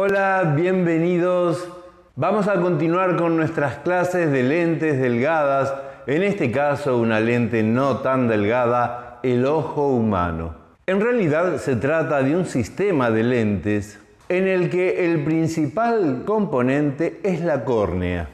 Hola, bienvenidos. Vamos a continuar con nuestras clases de lentes delgadas, en este caso una lente no tan delgada, el ojo humano. En realidad se trata de un sistema de lentes en el que el principal componente es la córnea.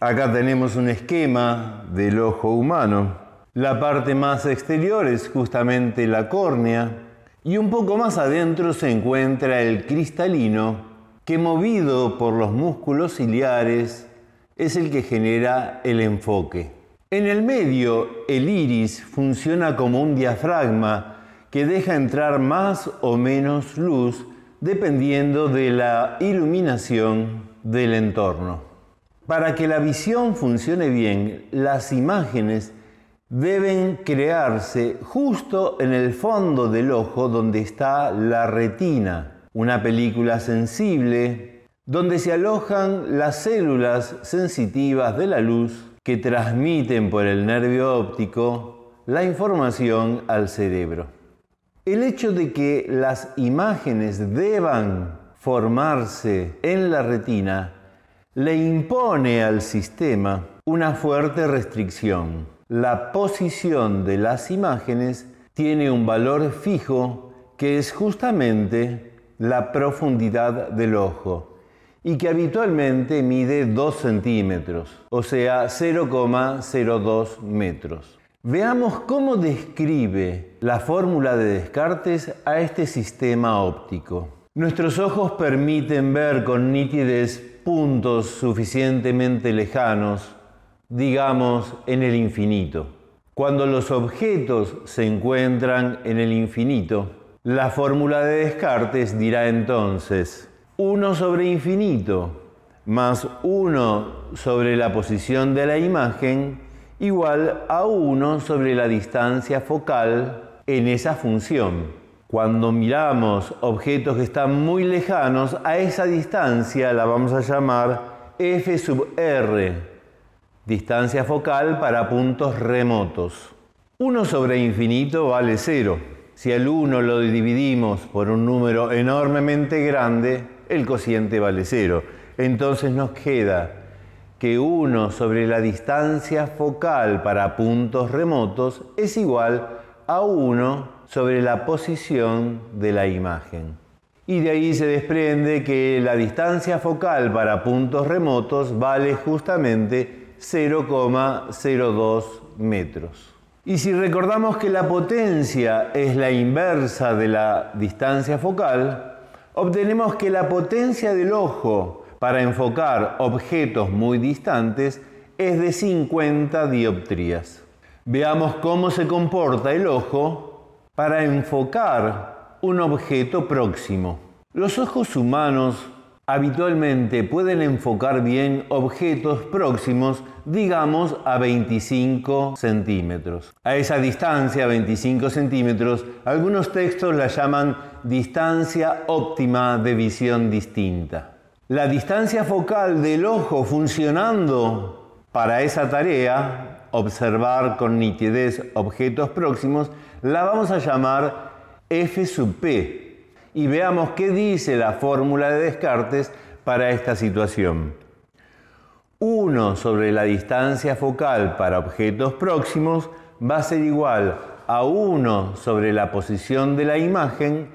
Acá tenemos un esquema del ojo humano. La parte más exterior es justamente la córnea, y un poco más adentro se encuentra el cristalino, que movido por los músculos ciliares es el que genera el enfoque. En el medio, el iris funciona como un diafragma que deja entrar más o menos luz dependiendo de la iluminación del entorno. Para que la visión funcione bien, las imágenes deben crearse justo en el fondo del ojo donde está la retina, una película sensible donde se alojan las células sensitivas de la luz que transmiten por el nervio óptico la información al cerebro. El hecho de que las imágenes deban formarse en la retina le impone al sistema una fuerte restricción la posición de las imágenes tiene un valor fijo que es justamente la profundidad del ojo y que habitualmente mide 2 centímetros, o sea 0,02 metros. Veamos cómo describe la fórmula de Descartes a este sistema óptico. Nuestros ojos permiten ver con nitidez puntos suficientemente lejanos digamos, en el infinito. Cuando los objetos se encuentran en el infinito, la fórmula de Descartes dirá entonces 1 sobre infinito más 1 sobre la posición de la imagen igual a 1 sobre la distancia focal en esa función. Cuando miramos objetos que están muy lejanos, a esa distancia la vamos a llamar f sub r, distancia focal para puntos remotos. 1 sobre infinito vale 0. Si al 1 lo dividimos por un número enormemente grande, el cociente vale 0. Entonces nos queda que 1 sobre la distancia focal para puntos remotos es igual a 1 sobre la posición de la imagen. Y de ahí se desprende que la distancia focal para puntos remotos vale justamente 0,02 metros. Y si recordamos que la potencia es la inversa de la distancia focal, obtenemos que la potencia del ojo para enfocar objetos muy distantes es de 50 dioptrías. Veamos cómo se comporta el ojo para enfocar un objeto próximo. Los ojos humanos Habitualmente pueden enfocar bien objetos próximos, digamos, a 25 centímetros. A esa distancia, 25 centímetros, algunos textos la llaman distancia óptima de visión distinta. La distancia focal del ojo funcionando para esa tarea, observar con nitidez objetos próximos, la vamos a llamar F sub P, y veamos qué dice la fórmula de Descartes para esta situación. 1 sobre la distancia focal para objetos próximos va a ser igual a 1 sobre la posición de la imagen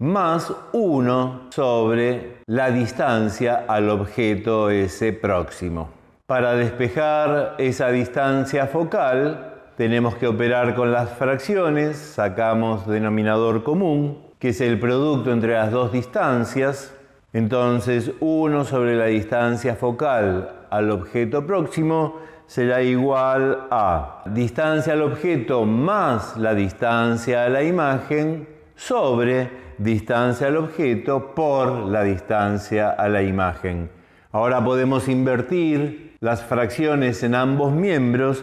más 1 sobre la distancia al objeto ese próximo. Para despejar esa distancia focal tenemos que operar con las fracciones, sacamos denominador común, que es el producto entre las dos distancias, entonces 1 sobre la distancia focal al objeto próximo será igual a distancia al objeto más la distancia a la imagen sobre distancia al objeto por la distancia a la imagen. Ahora podemos invertir las fracciones en ambos miembros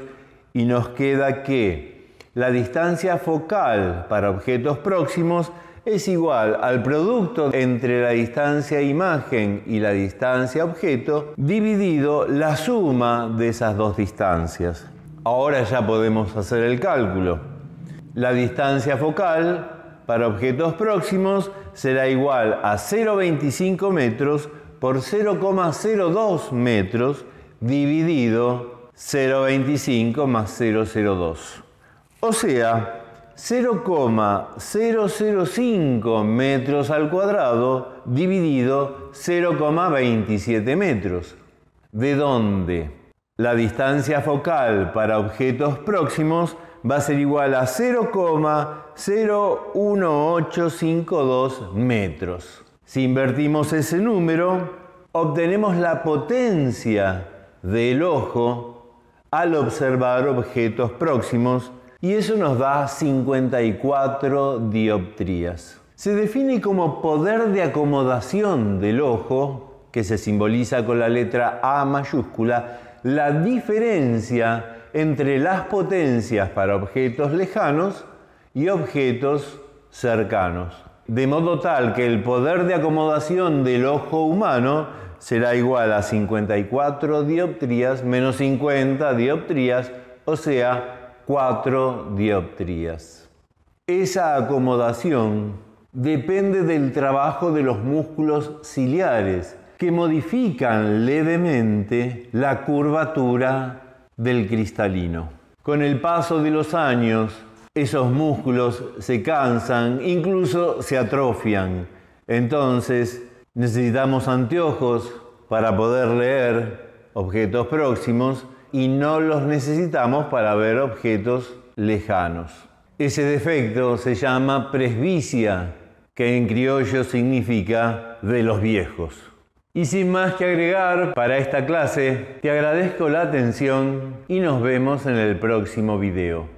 y nos queda que la distancia focal para objetos próximos es igual al producto entre la distancia imagen y la distancia objeto dividido la suma de esas dos distancias. Ahora ya podemos hacer el cálculo. La distancia focal para objetos próximos será igual a 0,25 metros por 0,02 metros dividido 0,25 más 0,02. O sea, 0,005 metros al cuadrado dividido 0,27 metros, de donde la distancia focal para objetos próximos va a ser igual a 0,01852 metros. Si invertimos ese número, obtenemos la potencia del ojo al observar objetos próximos y eso nos da 54 dioptrías. Se define como poder de acomodación del ojo, que se simboliza con la letra A mayúscula, la diferencia entre las potencias para objetos lejanos y objetos cercanos. De modo tal que el poder de acomodación del ojo humano será igual a 54 dioptrías menos 50 dioptrías, o sea, Cuatro dioptrías. Esa acomodación depende del trabajo de los músculos ciliares que modifican levemente la curvatura del cristalino. Con el paso de los años, esos músculos se cansan, incluso se atrofian. Entonces, necesitamos anteojos para poder leer objetos próximos y no los necesitamos para ver objetos lejanos. Ese defecto se llama presbicia, que en criollo significa de los viejos. Y sin más que agregar para esta clase, te agradezco la atención y nos vemos en el próximo video.